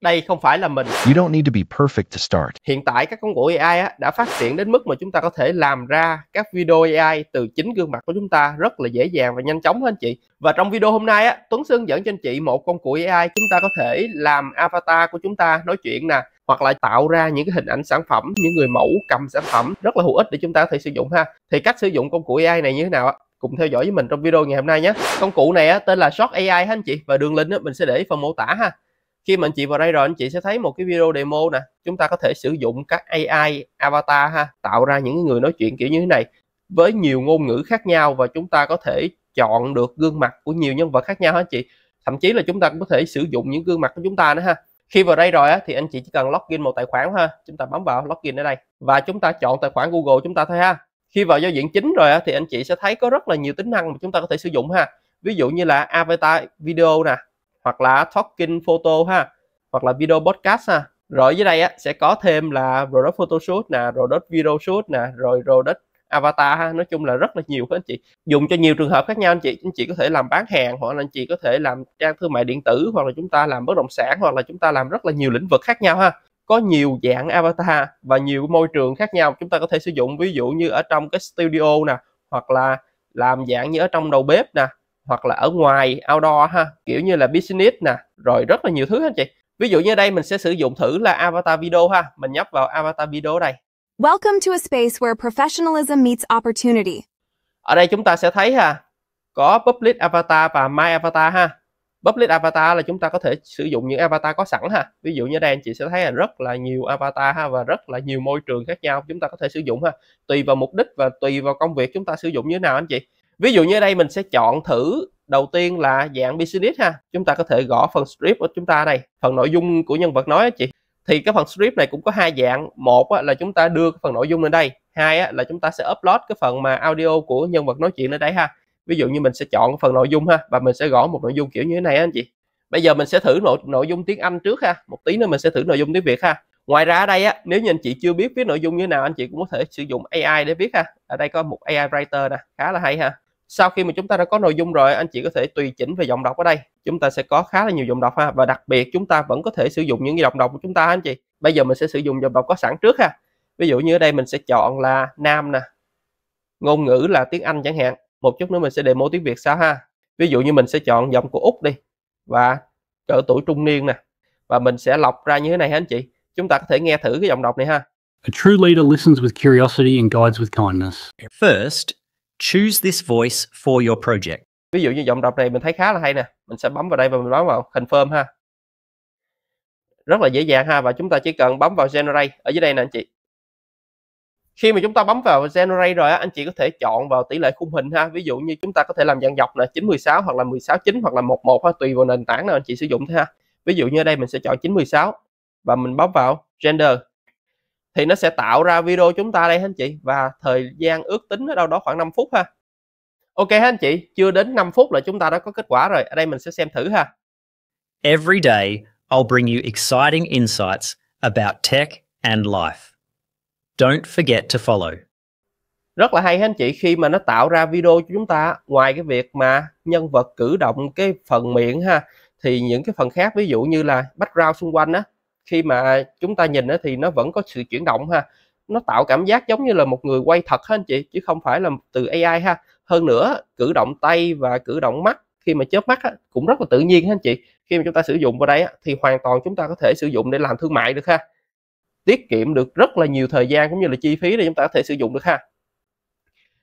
đây không phải là mình. You don't need to be perfect to start. Hiện tại các công cụ AI đã phát triển đến mức mà chúng ta có thể làm ra các video AI từ chính gương mặt của chúng ta rất là dễ dàng và nhanh chóng đó anh chị. Và trong video hôm nay Tuấn Sơn dẫn cho anh chị một công cụ AI chúng ta có thể làm avatar của chúng ta nói chuyện nè hoặc là tạo ra những cái hình ảnh sản phẩm những người mẫu cầm sản phẩm rất là hữu ích để chúng ta có thể sử dụng ha thì cách sử dụng công cụ AI này như thế nào cùng theo dõi với mình trong video ngày hôm nay nhé công cụ này tên là Short AI anh chị và đường link mình sẽ để phần mô tả ha khi mà anh chị vào đây rồi anh chị sẽ thấy một cái video demo nè chúng ta có thể sử dụng các AI avatar ha tạo ra những người nói chuyện kiểu như thế này với nhiều ngôn ngữ khác nhau và chúng ta có thể chọn được gương mặt của nhiều nhân vật khác nhau hả anh chị thậm chí là chúng ta cũng có thể sử dụng những gương mặt của chúng ta nữa ha khi vào đây rồi á, thì anh chị chỉ cần login một tài khoản ha chúng ta bấm vào login ở đây và chúng ta chọn tài khoản Google chúng ta thôi ha khi vào giao diện chính rồi á, thì anh chị sẽ thấy có rất là nhiều tính năng mà chúng ta có thể sử dụng ha ví dụ như là avatar video nè hoặc là talking photo ha hoặc là video podcast ha rồi dưới đây á, sẽ có thêm là product photo shoot nè product video shoot nè rồi product avatar ha nói chung là rất là nhiều các anh chị dùng cho nhiều trường hợp khác nhau anh chị anh chị có thể làm bán hàng hoặc là anh chị có thể làm trang thương mại điện tử hoặc là chúng ta làm bất động sản hoặc là chúng ta làm rất là nhiều lĩnh vực khác nhau ha có nhiều dạng avatar và nhiều môi trường khác nhau chúng ta có thể sử dụng ví dụ như ở trong cái studio nè hoặc là làm dạng như ở trong đầu bếp nè hoặc là ở ngoài outdoor ha kiểu như là business nè rồi rất là nhiều thứ anh chị ví dụ như đây mình sẽ sử dụng thử là avatar video ha mình nhấp vào avatar video đây Welcome to a space where professionalism meets opportunity. Ở đây chúng ta sẽ thấy ha, có public avatar và my avatar ha. Public avatar là chúng ta có thể sử dụng những avatar có sẵn ha. Ví dụ như đây anh chị sẽ thấy là rất là nhiều avatar ha và rất là nhiều môi trường khác nhau chúng ta có thể sử dụng ha. Tùy vào mục đích và tùy vào công việc chúng ta sử dụng như thế nào anh chị ví dụ như ở đây mình sẽ chọn thử đầu tiên là dạng business ha chúng ta có thể gõ phần script của chúng ta đây phần nội dung của nhân vật nói á chị thì cái phần script này cũng có hai dạng một là chúng ta đưa cái phần nội dung lên đây hai là chúng ta sẽ upload cái phần mà audio của nhân vật nói chuyện lên đây ha ví dụ như mình sẽ chọn phần nội dung ha và mình sẽ gõ một nội dung kiểu như thế này anh chị bây giờ mình sẽ thử nội, nội dung tiếng anh trước ha một tí nữa mình sẽ thử nội dung tiếng việt ha ngoài ra ở đây á nếu như anh chị chưa biết viết nội dung như thế nào anh chị cũng có thể sử dụng ai để viết ha ở đây có một ai writer nè khá là hay ha sau khi mà chúng ta đã có nội dung rồi anh chị có thể tùy chỉnh về giọng đọc ở đây chúng ta sẽ có khá là nhiều giọng đọc ha và đặc biệt chúng ta vẫn có thể sử dụng những giọng đọc của chúng ta anh chị bây giờ mình sẽ sử dụng giọng đọc có sẵn trước ha ví dụ như ở đây mình sẽ chọn là nam nè ngôn ngữ là tiếng anh chẳng hạn một chút nữa mình sẽ demo tiếng việt sao ha ví dụ như mình sẽ chọn giọng của úc đi và cỡ tuổi trung niên nè và mình sẽ lọc ra như thế này anh chị chúng ta có thể nghe thử cái giọng đọc này ha A true leader listens with curiosity and guides with kindness. First, Choose this voice for your project. Ví dụ như giọng đọc này mình thấy khá là hay nè. Mình sẽ bấm vào đây và mình bấm vào confirm ha. Rất là dễ dàng ha và chúng ta chỉ cần bấm vào generate ở dưới đây nè anh chị. Khi mà chúng ta bấm vào generate rồi anh chị có thể chọn vào tỷ lệ khung hình ha. Ví dụ như chúng ta có thể làm dạng dọc là 916 hoặc là 169 hoặc là 11 ha tùy vào nền tảng nào anh chị sử dụng thôi ha. Ví dụ như ở đây mình sẽ chọn 916 và mình bấm vào gender thì nó sẽ tạo ra video chúng ta đây anh chị và thời gian ước tính ở đâu đó khoảng 5 phút ha Ok anh chị, chưa đến 5 phút là chúng ta đã có kết quả rồi. Ở đây mình sẽ xem thử ha. Every day, I'll bring you exciting insights about tech and life. Don't forget to follow. Rất là hay anh chị, khi mà nó tạo ra video cho chúng ta, ngoài cái việc mà nhân vật cử động cái phần miệng ha, thì những cái phần khác ví dụ như là background xung quanh á, khi mà chúng ta nhìn thì nó vẫn có sự chuyển động ha nó tạo cảm giác giống như là một người quay thật ha anh chị chứ không phải là từ AI ha hơn nữa cử động tay và cử động mắt khi mà chớp mắt cũng rất là tự nhiên ha anh chị khi mà chúng ta sử dụng vào đây thì hoàn toàn chúng ta có thể sử dụng để làm thương mại được ha tiết kiệm được rất là nhiều thời gian cũng như là chi phí để chúng ta có thể sử dụng được ha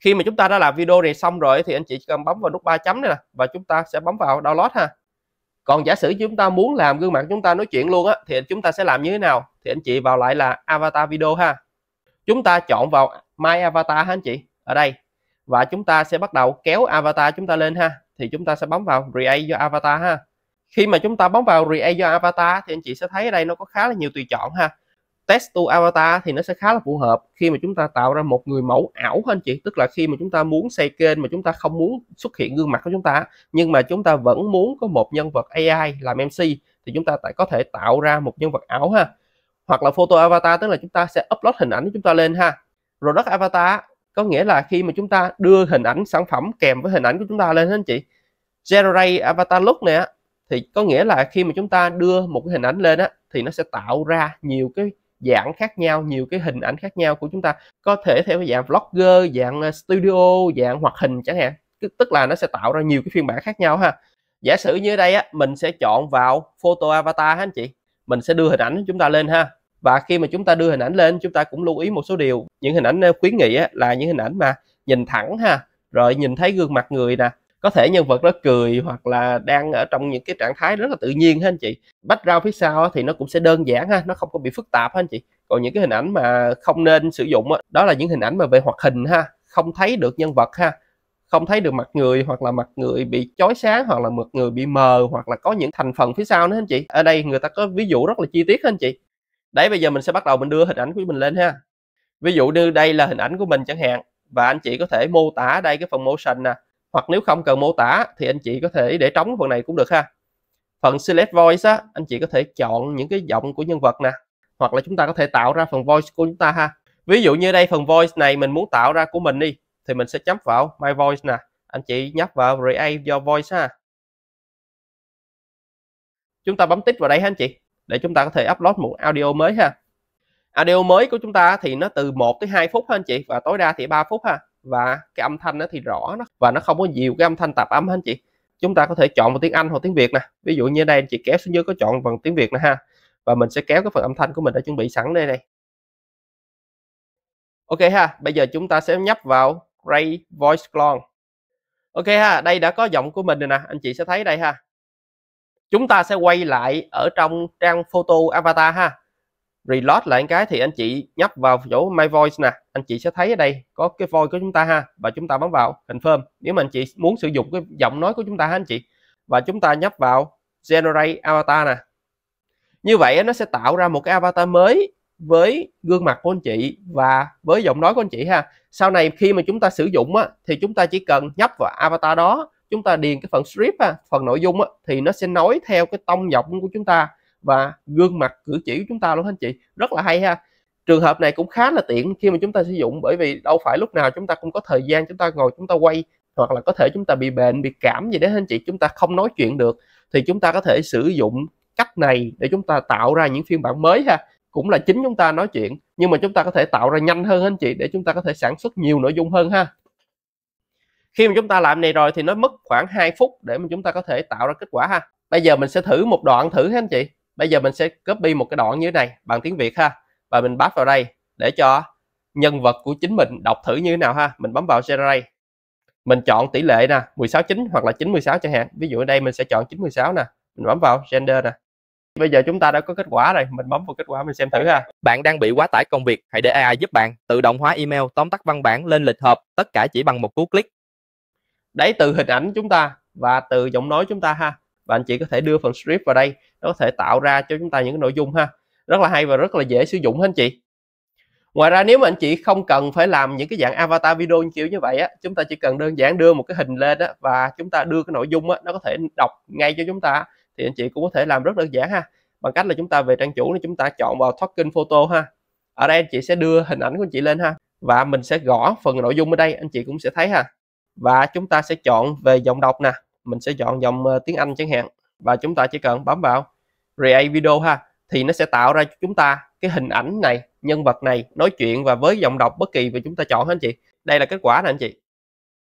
khi mà chúng ta đã làm video này xong rồi thì anh chị cần bấm vào nút ba chấm này nè và chúng ta sẽ bấm vào download ha còn giả sử chúng ta muốn làm gương mặt chúng ta nói chuyện luôn á thì chúng ta sẽ làm như thế nào thì anh chị vào lại là avatar video ha chúng ta chọn vào my avatar ha anh chị ở đây và chúng ta sẽ bắt đầu kéo avatar chúng ta lên ha thì chúng ta sẽ bấm vào create your avatar ha khi mà chúng ta bấm vào create your avatar thì anh chị sẽ thấy ở đây nó có khá là nhiều tùy chọn ha test to avatar thì nó sẽ khá là phù hợp khi mà chúng ta tạo ra một người mẫu ảo anh chị tức là khi mà chúng ta muốn xây kênh mà chúng ta không muốn xuất hiện gương mặt của chúng ta nhưng mà chúng ta vẫn muốn có một nhân vật AI làm MC thì chúng ta tại có thể tạo ra một nhân vật ảo ha hoặc là photo avatar tức là chúng ta sẽ upload hình ảnh của chúng ta lên ha product avatar có nghĩa là khi mà chúng ta đưa hình ảnh sản phẩm kèm với hình ảnh của chúng ta lên anh chị generate avatar look này á thì có nghĩa là khi mà chúng ta đưa một cái hình ảnh lên á thì nó sẽ tạo ra nhiều cái dạng khác nhau nhiều cái hình ảnh khác nhau của chúng ta có thể theo dạng vlogger dạng ờ, studio dạng hoạt hình chẳng hạn tức là nó sẽ tạo ra nhiều cái phiên bản khác nhau ha giả sử như đây á, mình sẽ chọn vào photo avatar ha anh chị mình sẽ đưa hình ảnh chúng ta lên ha và khi mà chúng ta đưa hình ảnh lên chúng ta cũng lưu ý một số điều những hình ảnh ờ, khuyến nghị á, là những hình ảnh mà nhìn thẳng ha rồi nhìn thấy gương mặt người nè có thể nhân vật nó cười hoặc là đang ở trong những cái trạng thái rất là tự nhiên ha anh chị background phía sau thì nó cũng sẽ đơn giản ha nó không có bị phức tạp ha anh chị còn những cái hình ảnh mà không nên sử dụng đó là những hình ảnh mà về hoạt hình ha không thấy được nhân vật ha không thấy được mặt người hoặc là mặt người bị chói sáng hoặc là mặt người bị mờ hoặc là có những thành phần phía sau nữa anh chị ở đây người ta có ví dụ rất là chi tiết anh chị đấy bây giờ mình sẽ bắt đầu mình đưa hình ảnh của mình lên ha ví dụ như đây là hình ảnh của mình chẳng hạn và anh chị có thể mô tả đây cái phần motion nè hoặc nếu không cần mô tả thì anh chị có thể để trống phần này cũng được ha phần select voice á anh chị có thể chọn những cái giọng của nhân vật nè hoặc là chúng ta có thể tạo ra phần voice của chúng ta ha ví dụ như đây phần voice này mình muốn tạo ra của mình đi thì mình sẽ chấm vào my voice nè anh chị nhấp vào create your voice ha chúng ta bấm tích vào đây ha anh chị để chúng ta có thể upload một audio mới ha audio mới của chúng ta thì nó từ 1 tới 2 phút ha anh chị và tối đa thì 3 phút ha và cái âm thanh nó thì rõ nó và nó không có nhiều cái âm thanh tạp âm hết chị chúng ta có thể chọn một tiếng Anh hoặc tiếng Việt nè ví dụ như đây anh chị kéo xuống dưới có chọn bằng tiếng Việt nè ha và mình sẽ kéo cái phần âm thanh của mình đã chuẩn bị sẵn đây này ok ha bây giờ chúng ta sẽ nhấp vào Ray Voice Clone ok ha đây đã có giọng của mình rồi nè anh chị sẽ thấy đây ha chúng ta sẽ quay lại ở trong trang photo avatar ha reload lại cái thì anh chị nhấp vào chỗ my voice nè anh chị sẽ thấy ở đây có cái voice của chúng ta ha và chúng ta bấm vào confirm nếu mà anh chị muốn sử dụng cái giọng nói của chúng ta ha anh chị và chúng ta nhấp vào generate avatar nè như vậy nó sẽ tạo ra một cái avatar mới với gương mặt của anh chị và với giọng nói của anh chị ha sau này khi mà chúng ta sử dụng á, thì chúng ta chỉ cần nhấp vào avatar đó chúng ta điền cái phần script á, phần nội dung á, thì nó sẽ nói theo cái tông giọng của chúng ta và gương mặt cử chỉ của chúng ta luôn anh chị rất là hay ha trường hợp này cũng khá là tiện khi mà chúng ta sử dụng bởi vì đâu phải lúc nào chúng ta cũng có thời gian chúng ta ngồi chúng ta quay hoặc là có thể chúng ta bị bệnh bị cảm gì đấy anh chị chúng ta không nói chuyện được thì chúng ta có thể sử dụng cách này để chúng ta tạo ra những phiên bản mới ha cũng là chính chúng ta nói chuyện nhưng mà chúng ta có thể tạo ra nhanh hơn anh chị để chúng ta có thể sản xuất nhiều nội dung hơn ha khi mà chúng ta làm này rồi thì nó mất khoảng 2 phút để mà chúng ta có thể tạo ra kết quả ha bây giờ mình sẽ thử một đoạn thử ha anh chị bây giờ mình sẽ copy một cái đoạn như thế này bằng tiếng Việt ha và mình pass vào đây để cho nhân vật của chính mình đọc thử như thế nào ha mình bấm vào generate mình chọn tỷ lệ nè 16:9 hoặc là 916 chẳng hạn ví dụ ở đây mình sẽ chọn 916 nè mình bấm vào gender nè bây giờ chúng ta đã có kết quả rồi mình bấm vào kết quả mình xem thử ha bạn đang bị quá tải công việc hãy để AI giúp bạn tự động hóa email tóm tắt văn bản lên lịch họp tất cả chỉ bằng một cú click đấy từ hình ảnh chúng ta và từ giọng nói chúng ta ha bạn anh chị có thể đưa phần script vào đây nó có thể tạo ra cho chúng ta những cái nội dung ha rất là hay và rất là dễ sử dụng hết anh chị ngoài ra nếu mà anh chị không cần phải làm những cái dạng avatar video kiểu như vậy á chúng ta chỉ cần đơn giản đưa một cái hình lên á và chúng ta đưa cái nội dung á nó có thể đọc ngay cho chúng ta thì anh chị cũng có thể làm rất đơn giản ha bằng cách là chúng ta về trang chủ thì chúng ta chọn vào token photo ha ở đây anh chị sẽ đưa hình ảnh của anh chị lên ha và mình sẽ gõ phần nội dung ở đây anh chị cũng sẽ thấy ha và chúng ta sẽ chọn về giọng đọc nè mình sẽ chọn dòng ờ, tiếng Anh chẳng hạn và chúng ta chỉ cần bấm vào Create Video ha thì nó sẽ tạo ra cho chúng ta cái hình ảnh này nhân vật này nói chuyện và với giọng đọc bất kỳ mà chúng ta chọn hết anh chị đây là kết quả nè anh chị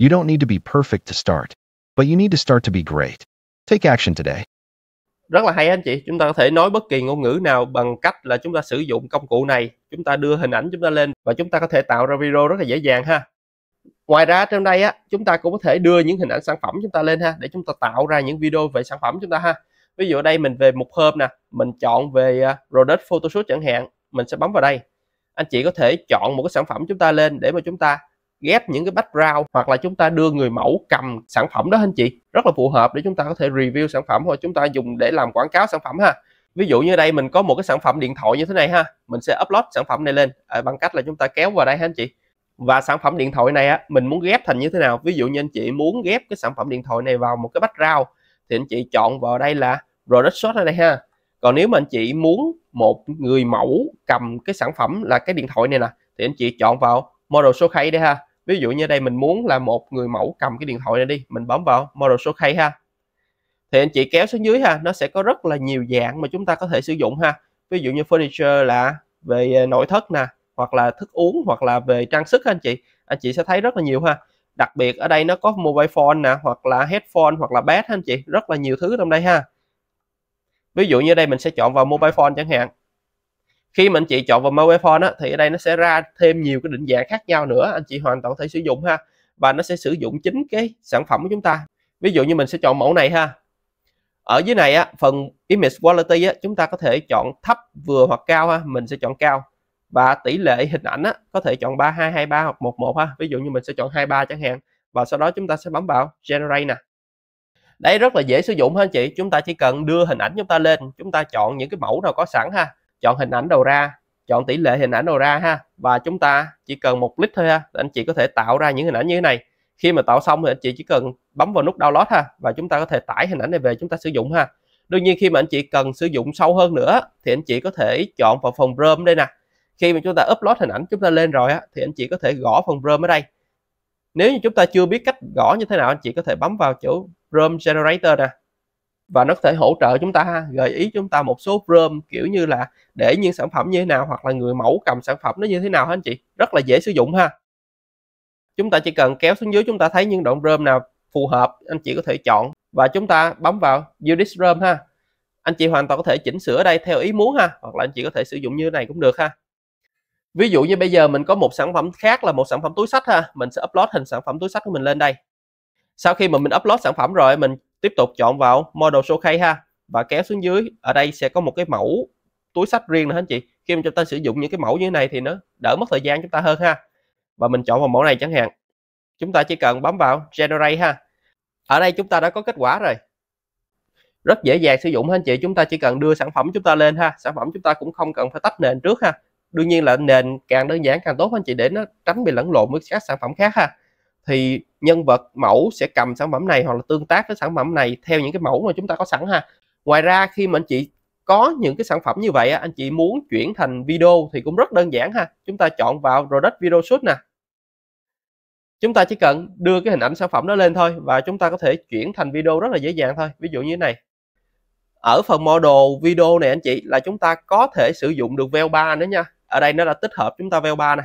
You don't need to be perfect to start but you need to start to be great take action today rất là hay anh chị chúng ta có thể nói bất kỳ ngôn ngữ nào bằng cách là chúng ta sử dụng công cụ này chúng ta đưa hình ảnh chúng ta lên và chúng ta có thể tạo ra video rất là dễ dàng ha ngoài ra trong đây á chúng ta cũng có thể đưa những hình ảnh sản phẩm chúng ta lên ha để chúng ta tạo ra những video về sản phẩm chúng ta ha ví dụ đây mình về mục hôm nè mình chọn về product photoshoot chẳng hạn mình sẽ bấm vào đây anh chị có thể chọn một cái sản phẩm chúng ta lên để mà chúng ta ghép những cái background hoặc là chúng ta đưa người mẫu cầm sản phẩm đó anh chị rất là phù hợp để chúng ta có thể review sản phẩm hoặc chúng ta dùng để làm quảng cáo sản phẩm ha ví dụ như đây mình có một cái sản phẩm điện thoại như thế này ha mình sẽ upload sản phẩm này lên bằng cách là chúng ta kéo vào đây ha anh chị và sản phẩm điện thoại này á mình muốn ghép thành như thế nào ví dụ như anh chị muốn ghép cái sản phẩm điện thoại này vào một cái background thì anh chị chọn vào đây là product shot ở đây ha còn nếu mà anh chị muốn một người mẫu cầm cái sản phẩm là cái điện thoại này nè thì anh chị chọn vào model số khay đây ha ví dụ như đây mình muốn là một người mẫu cầm cái điện thoại này đi mình bấm vào model số khay ha thì anh chị kéo xuống dưới ha nó sẽ có rất là nhiều dạng mà chúng ta có thể sử dụng ha ví dụ như furniture là về nội thất nè hoặc là thức uống hoặc là về trang sức anh chị anh chị sẽ thấy rất là nhiều ha đặc biệt ở đây nó có mobile phone nè hoặc là headphone hoặc là bát anh chị rất là nhiều thứ trong đây ha ví dụ như đây mình sẽ chọn vào mobile phone chẳng hạn khi mà anh chị chọn vào mobile phone á, thì ở đây nó sẽ ra thêm nhiều cái định dạng khác nhau nữa anh chị hoàn toàn có thể sử dụng ha và nó sẽ sử dụng chính cái sản phẩm của chúng ta ví dụ như mình sẽ chọn mẫu này ha ở dưới này á, phần image quality á, chúng ta có thể chọn thấp vừa hoặc cao ha mình sẽ chọn cao và tỷ lệ hình ảnh á, có thể chọn 3223 hoặc 11 ha ví dụ như mình sẽ chọn 23 chẳng hạn và sau đó chúng ta sẽ bấm vào generate nè đây rất là dễ sử dụng ha anh chị chúng ta chỉ cần đưa hình ảnh chúng ta lên chúng ta chọn những cái mẫu nào có sẵn ha chọn hình ảnh đầu ra chọn tỷ lệ hình ảnh đầu ra ha và chúng ta chỉ cần một click thôi ha anh chị có thể tạo ra những hình ảnh như thế này khi mà tạo xong thì anh chị chỉ cần bấm vào nút download ha và chúng ta có thể tải hình ảnh này về chúng ta sử dụng ha đương nhiên khi mà anh chị cần sử dụng sâu hơn nữa thì anh chị có thể chọn vào phần rom đây nè khi mà chúng ta upload hình ảnh chúng ta lên rồi á thì anh chị có thể gõ phần Chrome ở đây nếu như chúng ta chưa biết cách gõ như thế nào anh chị có thể bấm vào chỗ Chrome Generator nè và nó có thể hỗ trợ chúng ta gợi ý chúng ta một số Chrome kiểu như là để những sản phẩm như thế nào hoặc là người mẫu cầm sản phẩm nó như thế nào hả anh chị rất là dễ sử dụng ha chúng ta chỉ cần kéo xuống dưới chúng ta thấy những đoạn Chrome nào phù hợp anh chị có thể chọn và chúng ta bấm vào Unix Chrome ha anh chị hoàn toàn có thể chỉnh sửa đây theo ý muốn ha hoặc là anh chị có thể sử dụng như thế này cũng được ha ví dụ như bây giờ mình có một sản phẩm khác là một sản phẩm túi sách ha mình sẽ upload hình sản phẩm túi sách của mình lên đây sau khi mà mình upload sản phẩm rồi mình tiếp tục chọn vào model showcase ha và kéo xuống dưới ở đây sẽ có một cái mẫu túi sách riêng nữa anh chị khi mà chúng ta sử dụng những cái mẫu như thế này thì nó đỡ mất thời gian chúng ta hơn ha và mình chọn vào mẫu này chẳng hạn chúng ta chỉ cần bấm vào generate ha ở đây chúng ta đã có kết quả rồi rất dễ dàng sử dụng anh chị chúng ta chỉ cần đưa sản phẩm chúng ta lên ha sản phẩm chúng ta cũng không cần phải tách nền trước ha đương nhiên là nền càng đơn giản càng tốt anh chị để nó tránh bị lẫn lộn với các sản phẩm khác ha thì nhân vật mẫu sẽ cầm sản phẩm này hoặc là tương tác với sản phẩm này theo những cái mẫu mà chúng ta có sẵn ha ngoài ra khi mà anh chị có những cái sản phẩm như vậy anh chị muốn chuyển thành video thì cũng rất đơn giản ha chúng ta chọn vào product video shoot nè chúng ta chỉ cần đưa cái hình ảnh sản phẩm đó lên thôi và chúng ta có thể chuyển thành video rất là dễ dàng thôi ví dụ như thế này ở phần model video này anh chị là chúng ta có thể sử dụng được veo ba nữa nha ở đây nó đã tích hợp chúng ta veo 3 nè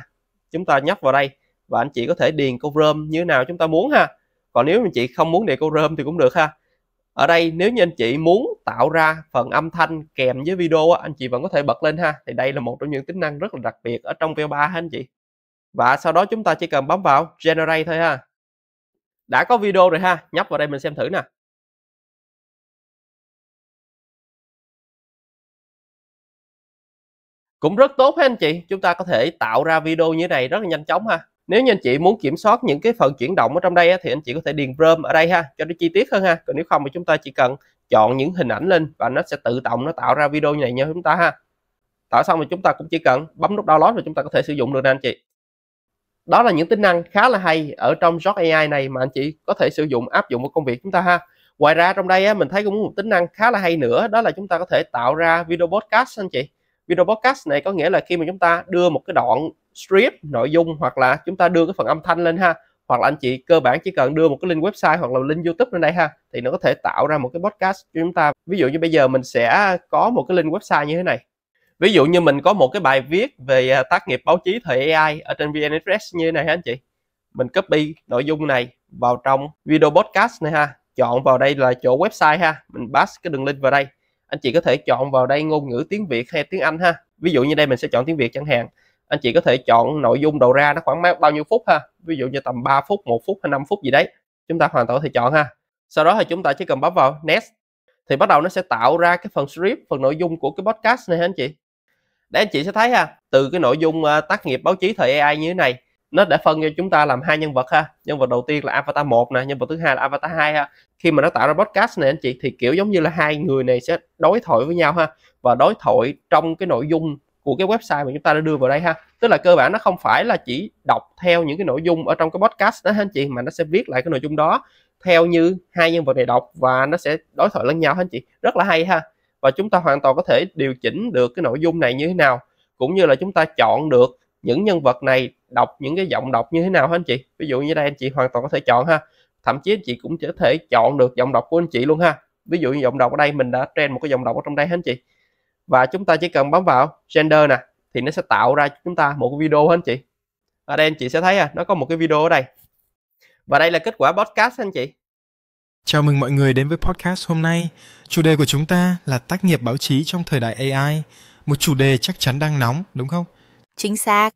chúng ta nhấp vào đây và anh chị có thể điền câu rơm như nào chúng ta muốn ha còn nếu anh chị không muốn điền câu rơm thì cũng được ha ở đây nếu như anh chị muốn tạo ra phần âm thanh kèm với video anh chị vẫn có thể bật lên ha thì đây là một trong những tính năng rất là đặc biệt ở trong veo 3 ha anh chị và sau đó chúng ta chỉ cần bấm vào generate thôi ha đã có video rồi ha nhấp vào đây mình xem thử nè cũng rất tốt ha anh chị chúng ta có thể tạo ra video như thế này rất là nhanh chóng ha nếu như anh chị muốn kiểm soát những cái phần chuyển động ở trong đây thì anh chị có thể điền room ở đây ha cho nó chi tiết hơn ha còn nếu không thì chúng ta chỉ cần chọn những hình ảnh lên và nó sẽ tự động nó tạo ra video như này nha chúng ta ha tạo xong thì chúng ta cũng chỉ cần bấm nút download và chúng ta có thể sử dụng được nè anh chị đó là những tính năng khá là hay ở trong Jock AI này mà anh chị có thể sử dụng áp dụng vào công việc chúng ta ha ngoài ra trong đây mình thấy cũng một tính năng khá là hay nữa đó là chúng ta có thể tạo ra video podcast anh chị video podcast này có nghĩa là khi mà chúng ta đưa một cái đoạn strip nội dung hoặc là chúng ta đưa cái phần âm thanh lên ha hoặc là anh chị cơ bản chỉ cần đưa một cái link website hoặc là link youtube lên đây ha thì nó có thể tạo ra một cái podcast cho chúng ta ví dụ như bây giờ mình sẽ có một cái link website như thế này ví dụ như mình có một cái bài viết về à, tác nghiệp báo chí thời AI ở trên VN Express như thế này ha anh chị mình copy nội dung này vào trong video podcast này ha chọn vào đây là chỗ website ha mình pass cái đường link vào đây anh chị có thể chọn vào đây ngôn ngữ tiếng Việt hay tiếng Anh ha ví dụ như đây mình sẽ chọn tiếng Việt chẳng hạn anh chị có thể chọn nội dung đầu ra nó khoảng bao nhiêu phút ha ví dụ như tầm 3 phút 1 phút hay 5 phút gì đấy chúng ta hoàn toàn có thể chọn ha sau đó thì chúng ta chỉ cần bấm vào next thì bắt đầu nó sẽ tạo ra cái phần script phần nội dung của cái podcast này ha anh chị để anh chị sẽ thấy ha từ cái nội dung ờ, tác nghiệp báo chí thời AI như thế này nó đã phân cho chúng ta làm hai nhân vật ha nhân vật đầu tiên là avatar 1 nè nhân vật thứ hai là avatar 2 ha khi mà nó tạo ra podcast này anh chị thì kiểu giống như là hai người này sẽ đối thoại với nhau ha và đối thoại trong cái nội dung của cái website mà chúng ta đã đưa vào đây ha tức là cơ bản nó không phải là chỉ đọc theo những cái nội dung ở trong cái podcast đó anh chị mà nó sẽ viết lại cái nội dung đó theo như hai nhân vật này đọc và nó sẽ đối thoại lẫn nhau anh chị rất là hay ha và chúng ta hoàn toàn có thể điều chỉnh được cái nội dung này như thế nào cũng như là chúng ta chọn được những nhân vật này đọc những cái giọng đọc như thế nào hả anh chị ví dụ như đây anh chị hoàn toàn có thể chọn ha thậm chí anh chị cũng có thể chọn được giọng đọc của anh chị luôn ha ví dụ như giọng đọc ở đây mình đã trend một cái giọng đọc ở trong đây hả anh chị và chúng ta chỉ cần bấm vào gender nè thì nó sẽ tạo ra cho chúng ta một cái video hả anh chị ở đây anh chị sẽ thấy à nó có một cái video ở đây và đây là kết quả podcast anh chị Chào mừng mọi người đến với podcast hôm nay. Chủ đề của chúng ta là tác nghiệp báo chí trong thời đại AI, một chủ đề chắc chắn đang nóng, đúng không? Chính xác.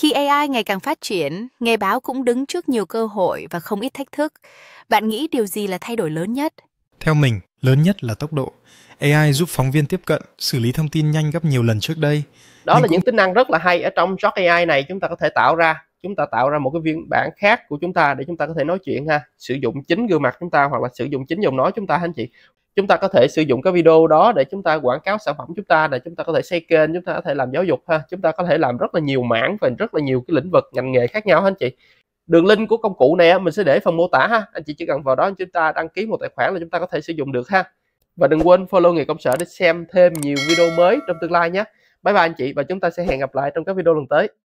Khi AI ngày càng phát triển, nghề báo cũng đứng trước nhiều cơ hội và không ít thách thức. Bạn nghĩ điều gì là thay đổi lớn nhất? Theo mình, lớn nhất là tốc độ. AI giúp phóng viên tiếp cận, xử lý thông tin nhanh gấp nhiều lần trước đây. Đó Nhưng là cũng... những tính năng rất là hay ở trong Short AI này chúng ta có thể tạo ra chúng ta tạo ra một cái phiên bản khác của chúng ta để chúng ta có thể nói chuyện ha sử dụng chính gương mặt chúng ta hoặc là sử dụng chính giọng nói chúng ta anh chị chúng ta có thể sử dụng cái video đó để chúng ta quảng cáo sản phẩm chúng ta để chúng ta có thể xây kênh chúng ta có thể làm giáo dục ha chúng ta có thể làm rất là nhiều mảng và rất là nhiều cái lĩnh vực ngành nghề khác nhau anh chị đường link của công cụ này mình sẽ để phần mô tả ha anh chị chỉ cần vào đó chúng ta đăng ký một tài khoản là chúng ta có thể sử dụng được ha và đừng quên follow nghề công sở để xem thêm nhiều video mới trong tương lai nhé bye bye anh chị và chúng ta sẽ hẹn gặp lại trong các video lần tới